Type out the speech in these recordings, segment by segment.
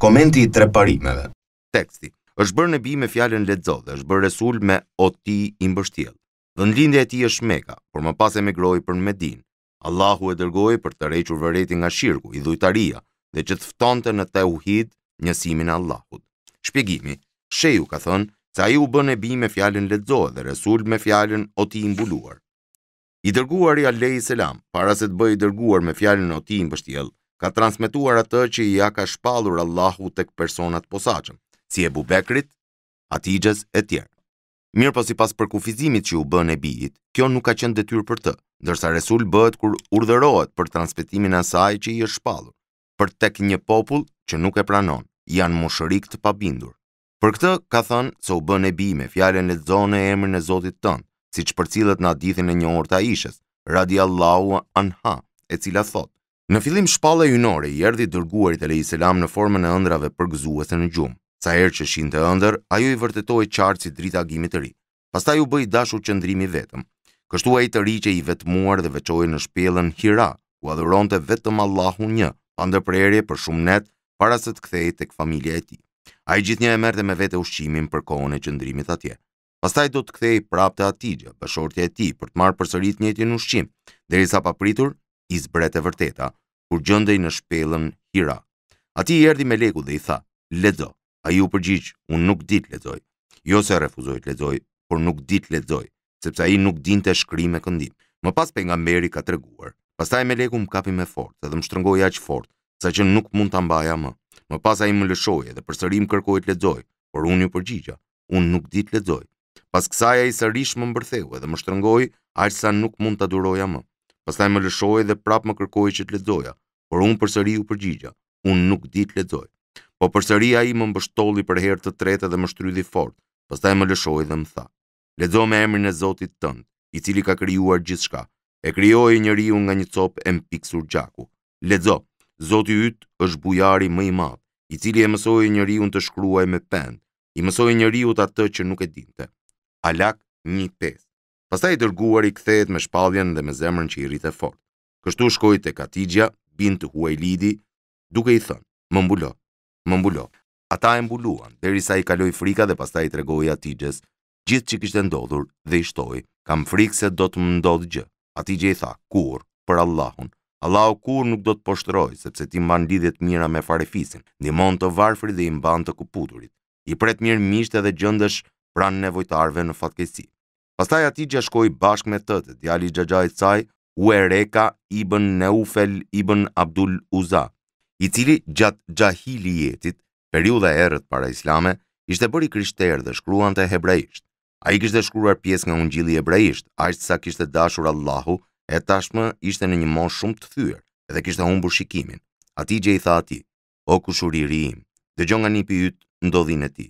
Komenti i tre parimeve. Teksti. Është bërë në bi me fjalën lexo dhe është bërë resul me oti i mbështjell. Vendlindja e tij është Mekka, por më pas emigroi për në medin Allahu e dërgoi për të rrequr vëreti nga shirku, i dhujtaria dhe që të ftonte në uhid njësimin e Allahut. Shpjegimi. Sheju ka thënë se ai u bën e bi me fjalën lexo dhe resul me fjalën oti i mbuluar. I dërguari Alayhis Selam, para se të bëj i dërguar me fjalën oti i mbështjell, ka transmituar atë që i ja ka shpalur Allahu tek personat posaqëm, si Ebu Bekrit, Atijës e tjerë. Mirë po si pas për kufizimit që u bën e bijit, kjo nuk ka qenë detyr për të, ndërsa Resul bëhet kur urdhërohet për transmitimin asaj që i është shpalur, për tek një popull që nuk e pranon, janë mushërik të pabindur. Për këtë ka thënë se u bën e bi me fjallën e zonë e emrën e Zotit tënë, si që cilët në adithin e një orë aishës, radi anha, e cila thotë, Në fillim shpalla nore, i erdhi dërguarit e i selam në formën e ëndrave përgëzuese në gjumë. Sa herë që shinte ëndër, ajo i vërtetoi qartë si drita agimit të ri. Pastaj u bëi dashur qëndrimi vetëm. Kështu ai të ri që i vetmuar dhe veçoi në shpellën Hira, ku adhuronte vetëm Allahun një, pa ndërprerje për shumë net para se të kthehej tek familja e tij. Ai gjithnjë e merrte me vete ushqimin për kohën e qëndrimit atje. Pastaj do të kthehej prapë te bashortja e tij, për të marrë përsëri të njëjtin ushqim, derisa papritur i zbret e vërteta kur gjëndej në shpelën Hira. A ti i erdi me legu dhe i tha, ledo, a ju përgjith, unë nuk dit ledoj. Jo se refuzoj të ledoj, por nuk dit ledoj, sepse a i nuk din të shkri me këndim. Më pas për nga meri ka të reguar, pas ta i me legu më kapi me fort, dhe më shtërngoj aqë fort, sa që nuk mund të ambaja më. Më pas a i më lëshoj edhe për sërim kërkoj të ledoj, por unë ju përgjitha, unë nuk dit ledoj. Pas kësaja i sërish më mbërtheu edhe më shtërngoj, aqë sa nuk mund të duroja më. Pastaj më lëshoi dhe prap më kërkoi që të lexoja, por unë përsëri u përgjigja. Unë nuk di të lexoj. Po përsëri ai më mbështolli për herë të tretë dhe më shtrydhi fort. Pastaj më lëshoi dhe më tha: "Lexo me emrin e Zotit tënd, i cili ka krijuar gjithçka. E krijoi njeriu nga një copë e mpiksur gjaku. Lexo. Zoti yt është bujari më i madh, i cili e mësoi njeriu të shkruajë me pen. I mësoi njeriu atë që nuk e dinte." Alak 1:5 Pastaj i dërguar i kthehet me shpalljen dhe me zemrën që i rrite fort. Kështu shkoi te të bint Huajlidi, duke i thënë: "Më mbulo, më mbulo." Ata e mbuluan derisa i kaloi frika dhe pastaj i tregoi atigjes, gjithë që kishte ndodhur dhe i shtoi: "Kam frikë se do të më ndodhë gjë." Atigje i tha: "Kur, për Allahun, Allahu kur nuk do të poshtroj, sepse ti mban lidhje të mira me farefisin, mon të varfrit dhe i mban të kuputurit. I pret mirë mishte dhe gjendesh pranë nevojtarëve në fatkeqësi." Pastaj ati gjashkoj bashk me tëtë, djali të caj, u e reka ibn Neufel ibn Abdul Uza, i cili gjatë gjahili jetit, periuda erët para islame, ishte bëri krishter dhe shkruan të hebrejisht. A i kishte shkruar pjesë nga unë gjili hebrejisht, ashtë sa kishte dashur Allahu, e tashmë ishte në një mosh shumë të thyrë, edhe kishte humbur shikimin. A ti gje i tha ati, o kushuri im, dhe gjonga një pyyt, ndodhin e ti.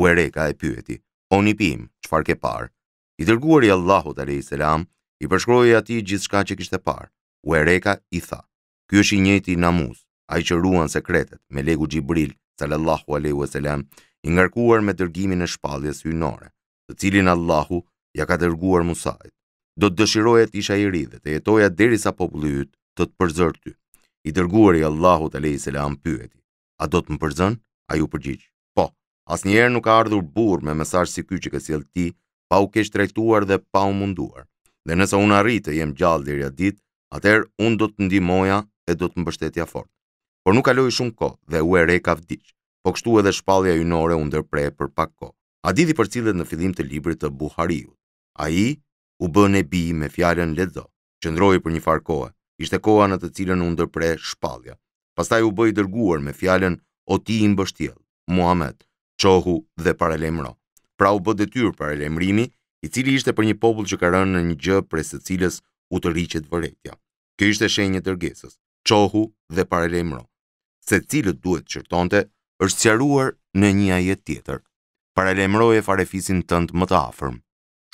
U e reka e pyyti, o një pim, qëfar ke parë, I dërguar i Allahu të selam, i përshkrojë ati gjithë shka që kishtë parë. U e reka i tha, kjo është i njëti namus, a i që ruan sekretet me legu Gjibril, sallallahu lejtë selam, i ngarkuar me dërgimin e shpaldje hynore, të cilin Allahu ja ka dërguar musajt. Do të dëshirojë ati isha i ridhe, të jetoja deri sa populli ytë të të përzër ty. I dërguar i Allahu të selam pyeti, a do të më përzën, a ju përgjigjë. Po, asnjëherë nuk ka ardhur burr me mesazh si ky që ka sjell ti pa u kesh trektuar dhe pa u munduar. Dhe nëse unë arritë të jem gjallë dhe ditë, atër unë do të ndimoja e do të mbështetja fort. Por nuk aloj shumë ko dhe u e re ka vdicë, po kështu edhe shpalja junore u ndërpre për pak ko. A didhi për cilët në fillim të libri të Buhariu. A i u bën e bi me fjallën ledzo, qëndroj për një farë kohë, ishte koha në të cilën u ndërpre shpalja. Pastaj u bëjë dërguar me fjallën o ti i mbështjel, Muhammed, qohu dhe paralemro pra u bë detyrë para lajmërimi, i cili ishte për një popull që ka rënë në një gjë prej së cilës u të rriqet vërejtja. Kjo ishte shenjë e dërgesës, qohu dhe paralemro, se cilët duhet të qërtonte është sjaruar në një ajet tjetër. Paralemro e farefisin tëndë më të afërm,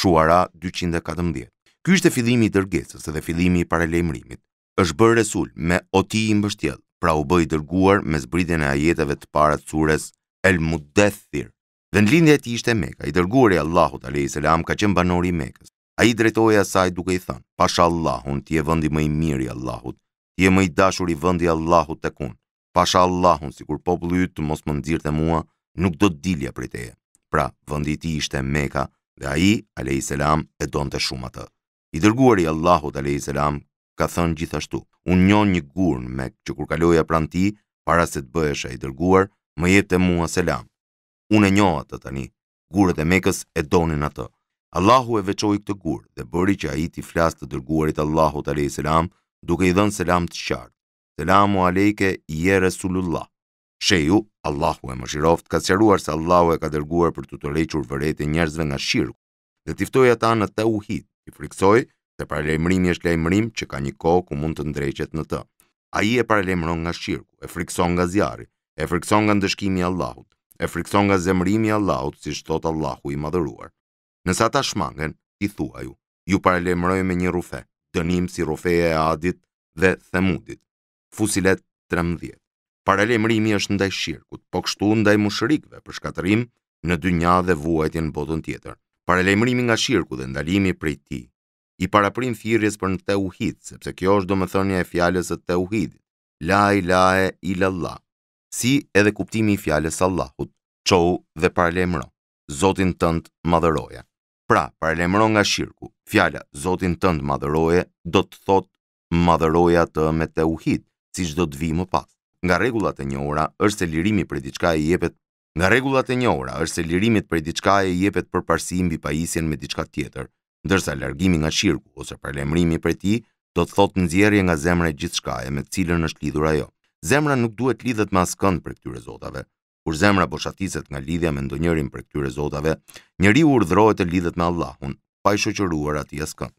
shuara 214. Ky ishte fillimi i dërgesës dhe fillimi i paralemrimit. është bërë resul me oti i mbështjel, pra u bëj dërguar me zbritjen e ajeteve të të surës El Mudethir, Dhe në lindja ti ishte meka, i dërguar i Allahut a.s. ka qenë banori i mekës. A i drejtoj asaj duke i thënë, pasha Allahun, ti e vëndi më i mirë i Allahut, ti e më i dashur i vëndi Allahut të kun. Pasha Allahun, si kur të mos më nxirtë të mua, nuk do të dilja për teje. Pra, vëndi ti ishte meka dhe a i a.s. e donë të shumë atë. I dërguar i Allahut a.s. ka thënë gjithashtu, unë njën një gurn me mekë që kur kaloja pranti, para se të bëhesh ai dërguar, më jetë te mua selam unë e njoh atë tani. Gurët e Mekës e donin atë. Allahu e veçoi këtë gur dhe bëri që ai t'i flasë të dërguarit Allahut alayhis salam, duke i dhënë selam të qartë. Selamu i e rasulullah. Sheju, Allahu e mëshiroft, ka qëruar se Allahu e ka dërguar për të të requr vërrejt e njerëzve nga shirkë, dhe tiftoj ata në të uhit, i friksoj se paralemrimi është lejmrim që ka një kohë ku mund të ndreqet në të. A i e paralemron nga shirkë, e frikson nga zjarë, e frikson nga ndëshkimi Allahut, e frikson nga zemrimi Allahut, si shtot Allahu i madhëruar. Nësa ta shmangen, i thua ju, ju paralemroj me një rufe, dënim si rufeja e adit dhe themudit. Fusilet 13. Paralajmërimi është ndaj shirkut, po kështu ndaj mushrikve për shkatërim në dynja dhe vuajtjen në botën tjetër. Paralajmërimi nga shirku dhe ndalimi prej ti, i paraprim thirrjes për në teuhid, sepse kjo është domethënia e fjalës së teuhidit. La ilahe illallah, si edhe kuptimi i fjales Allahut, qohu dhe parlemro, zotin tënd madhëroje. Pra, parlemro nga shirku, fjala zotin tënd madhëroje do të thot madhëroja të me teuhid, uhit, si që do të vi më pas. Nga regullat e njohura është se lirimi për diçka i jepet Nga rregullat e njohura është se lirimit për diçka e jepet për parsi mbi pajisjen me diçka tjetër, ndërsa largimi nga shirku ose parlemrimi për ti do të thotë nxjerrje nga zemra e gjithçka e me cilën është lidhur ajo zemra nuk duhet lidhet mas kënd për këtyre zotave. Kur zemra boshatiset nga lidhja me ndonjërin për këtyre zotave, njëri u urdhrohet të lidhet me Allahun, pa i shoqëruar atij askënd.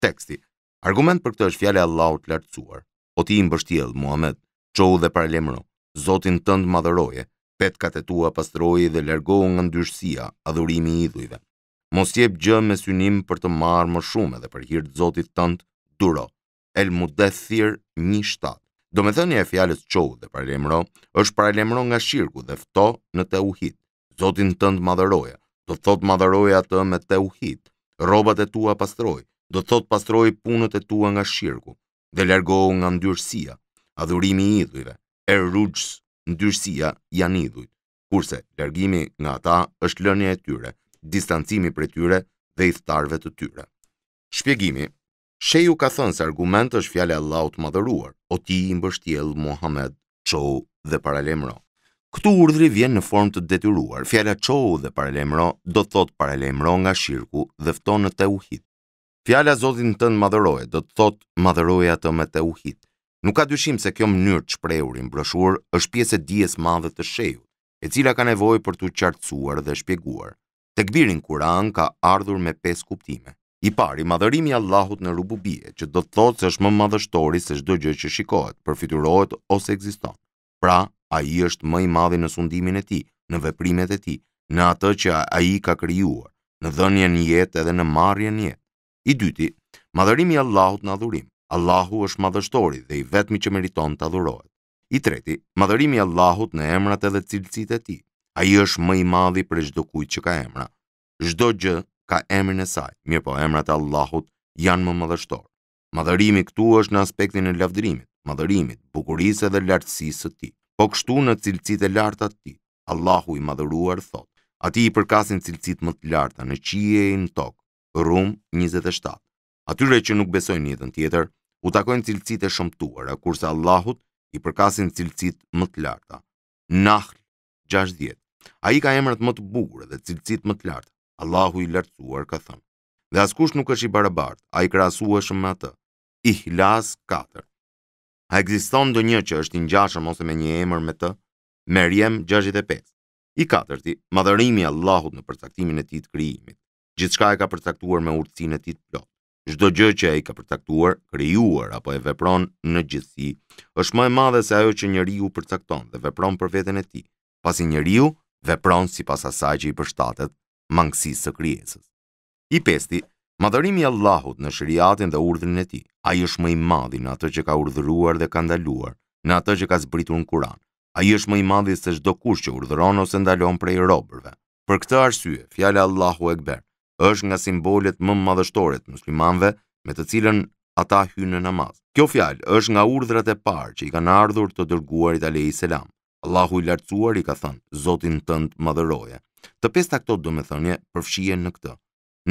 Teksti. Argument për këtë është fjala e Allahut lartësuar. O ti i mbështjell Muhammed, çohu dhe paralemro. Zotin tënd madhëroje, petkat e tua pastroje dhe largohu nga ndyrësia, adhurimi i idhujve. Mos jep gjë me synim për të marrë më shumë edhe për hir të Zotit tënd, duro. El Mudathir Do me thënje e fjalës qohu dhe paralemro, është paralemro nga shirku dhe fto në te uhit. Zotin tëndë madhëroja, do thot madhëroja të me te uhit. Robat e tua pastroj, do thot pastroj punët e tua nga shirku dhe largohu nga ndyrësia, adhurimi i idhujve, e rrugës ndyrësia janë idhujt. Kurse, largimi nga ata është lënje e tyre, distancimi për tyre dhe i thtarve të tyre. Shpjegimi, Shej u ka thënë se argument është fjale Allahut madhëruar, o ti i mbështjel Mohamed, Qohu dhe Paralemro. Këtu urdri vjen në form të detyruar, fjale Qohu dhe Paralemro do të thotë Paralemro nga shirku dhe fton në te uhit. Fjale a zodin të në madhëroj, do të thotë madhëroj atë me te uhit. Nuk ka dyshim se kjo mënyrë të shprejurin i është pjesë e dijes madhe të shehut, e cila ka nevojë për t'u qartësuar dhe shpjeguar. Tek birin Kur'an ka ardhur me pesë kuptime. I pari, madhërimi Allahut në rububie, që do të thotë se është më madhështori se shdo gjë që shikohet, përfiturohet ose eksiston. Pra, a i është më i madhi në sundimin e ti, në veprimet e ti, në atë që a i ka kryuar, në dhënje një jetë edhe në marje një jetë. I dyti, madhërimi Allahut në adhurim. Allahu është madhështori dhe i vetmi që meriton të adhurohet. I treti, madhërimi Allahut në emrat edhe cilësit e ti. A i është më i madhi për shdo kujt që ka emra. Shdo gjë ka emrin e saj, po emrat e Allahut janë më madhështor. Madhërimi këtu është në aspektin e lavdërimit, madhërimit, bukurisë dhe lartësisë së tij. Po kështu në cilësitë e larta të tij, Allahu i madhëruar thotë: "Ati i përkasin cilësitë më të larta në qije e në tokë." Rum 27. Atyre që nuk besojnë në tjetër, u takojnë cilësitë e shëmtuara, kurse Allahut i përkasin cilësitë më të larta. Nahl 60. Ai ka emrat më të bukur dhe cilësitë më të larta. Allahu i lartësuar ka thënë. Dhe askush nuk është i barabart, a i krasueshëm me atë. Ihlas 4. A ekziston ndonjë që është i ngjashëm ose me një emër me të? Meriem 65. I katërti, madhërimi i Allahut në përcaktimin e tij të krijimit. Gjithçka e ka përcaktuar me urtësin e tij të plot. Çdo gjë që ai ka përcaktuar, krijuar apo e vepron në gjithësi, është më e madhe se ajo që njeriu përcakton dhe vepron për veten e tij, pasi njeriu vepron sipas asaj që i përshtatet mangësisë së krijesës. I pesti, madhërimi i Allahut në shëriatin dhe urdhrin e tij. Ai është më i madhi në atë që ka urdhëruar dhe ka ndaluar, në atë që ka zbritur në Kur'an. Ai është më i madhi se çdo kush që urdhëron ose ndalon prej robërve. Për këtë arsye, fjala Allahu Ekber është nga simbolet më madhështore të muslimanëve me të cilën ata hynë në namaz. Kjo fjalë është nga urdhrat e parë që i kanë ardhur të dërguarit Alayhis salam. Allahu i lartësuar i ka thënë: "Zotin tënd madhëroje." Të pesta këto domethënie përfshihen në këtë.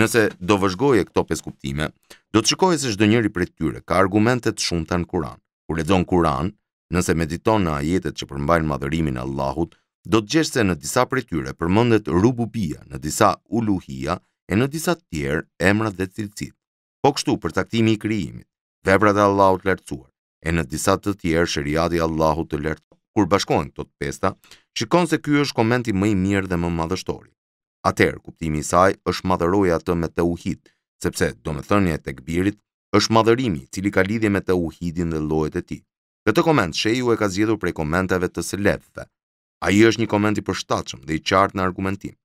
Nëse do vëzhgoje këto pesë kuptime, do të shikoje se çdo njëri prej tyre ka argumente të shumta në Kur'an. Kur lexon Kur'an, nëse mediton në ajetet që përmbajnë madhërimin e Allahut, do të gjesh se në disa prej tyre përmendet rububia, në disa uluhia e në disa të tjerë emrat dhe cilësitë. Po kështu për taktimi i krijimit, veprat e Allahut lartësuar, e në disa të tjerë shëriadi Allahut të lartë. Kur bashkohen këto të pesta, shikon se ky është komenti më i mirë dhe më madhështori. Atëherë kuptimi i saj është madhëroi atë me teuhid, sepse domethënia e tekbirit është madhërimi, i cili ka lidhje me teuhidin dhe llojet e tij. Këtë koment Sheju e ka zgjedhur prej komenteve të selefëve. Ai është një koment i përshtatshëm dhe i qartë në argumentim.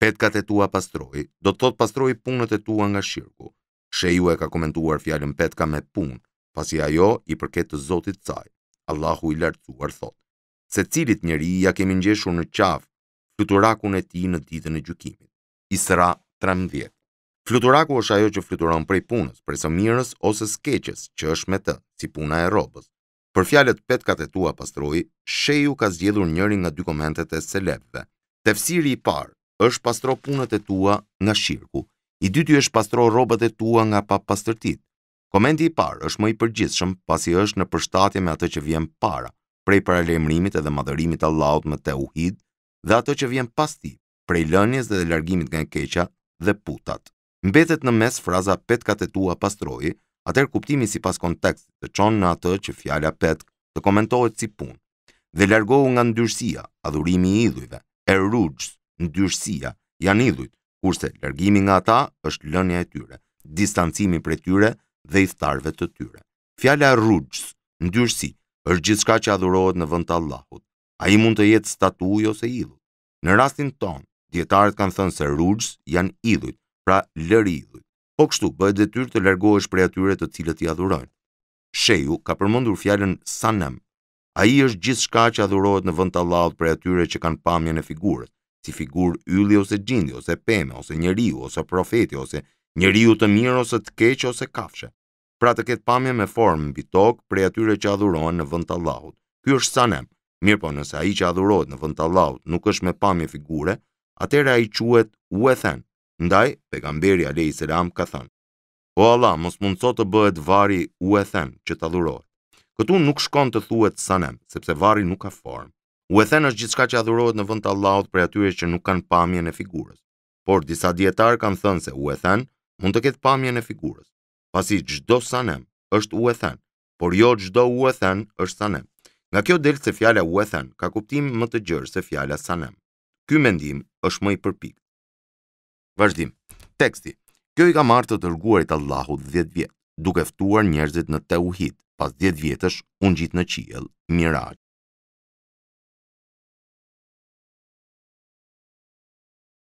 Petkat e tua pastroi, do të thot pastroi punët e tua nga shirku. Sheju e ka komentuar fjalën petka me punë, pasi ajo i përket të Zotit të saj. Allahu i lartësuar thotë se cilit njëri ja kemi njëshur në qaf, fluturakun e ti në ditën e gjukimit. Isra 13. Fluturaku është ajo që fluturon prej punës, prej së mirës ose skeqes që është me të, si puna e robës. Për fjalet pet ka të tua pastroj, sheju ka zgjedhur njëri nga dy komentet e selepve. Tefsiri i parë është pastro punët e tua nga shirku, i dyty është pastro robët e tua nga pa pastërtit. Komenti i parë është më i përgjithshëm pasi është në përshtatje me atë që vjen para, prej paralajmërimit edhe madhërimit të Allahut me uhid dhe ato që vjen pas tij, prej lënies dhe largimit nga e keqja dhe putat. Mbetet në mes fraza petkat e tua pastroi, Atër kuptimi sipas kontekst të çon në atë që fjala pet të komentohet si punë. Dhe largohu nga ndyrësia, adhurimi i idhujve. Erruj, ndyrësia janë idhujt, kurse largimi nga ata është lënia e tyre, distancimi prej tyre dhe i thtarve të tyre. Fjala rrugës, ndyrësia është gjithçka që adhurohet në vend të Allahut. Ai mund të jetë statuj ose idhull. Në rastin ton, dietarët kanë thënë se rugs janë idhujt, pra lëri idhujt. Po kështu bëhet detyrë të largohesh prej atyre të cilët i adhurojnë. Sheju ka përmendur fjalën sanam. Ai është gjithçka që adhurohet në vend të Allahut prej atyre që kanë pamjen e figurës, si figurë ylli ose xhindi ose pemë ose njeriu ose profeti ose njeriu të mirë ose të keq ose kafshë. Pra të ketë pamje me formë mbi tokë, prej atyre që adhurohen në vend të Allahut. Ky është sanem. Mirpo nëse ai që adhurohet në vend të Allahut nuk është me pamje figure, atëherë ai quhet Uethen, Ndaj pejgamberi aleyhis salam ka thënë: "O Allah, mos mund të bëhet vari Uethen që ta adhurohet. Këtu nuk shkon të thuhet sanem, sepse vari nuk ka formë. Uethen është gjithçka që adhurohet në vend të Allahut prej atyre që nuk kanë pamjen e figurës. Por disa dietar kanë thënë se uthen mund të ketë pamjen e figurës." pasi gjdo sanem është u e then, por jo gjdo u e then është sanem. Nga kjo delë se fjala u e then, ka kuptim më të gjërë se fjala sanem. Ky mendim është më i përpik. Vazhdim. Teksti. Kjo i ka marrë të tërguarit Allahut 10 vjetë, duke ftuar njerëzit në te uhit, pas 10 vjetësh unë gjitë në qijel, miraj.